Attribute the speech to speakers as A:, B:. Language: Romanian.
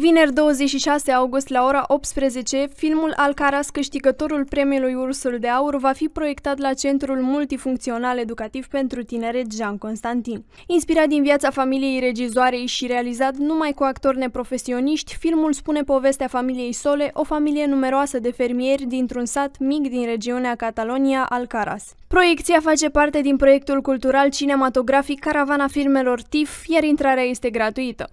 A: Vineri 26 august la ora 18, filmul Alcaraz, câștigătorul premiului Ursul de Aur, va fi proiectat la Centrul Multifuncțional Educativ pentru Tineret Jean Constantin. Inspirat din viața familiei regizoarei și realizat numai cu actori neprofesioniști, filmul spune povestea familiei Sole, o familie numeroasă de fermieri dintr-un sat mic din regiunea Catalonia, Alcaraz. Proiecția face parte din proiectul cultural cinematografic Caravana Filmelor TIF, iar intrarea este gratuită.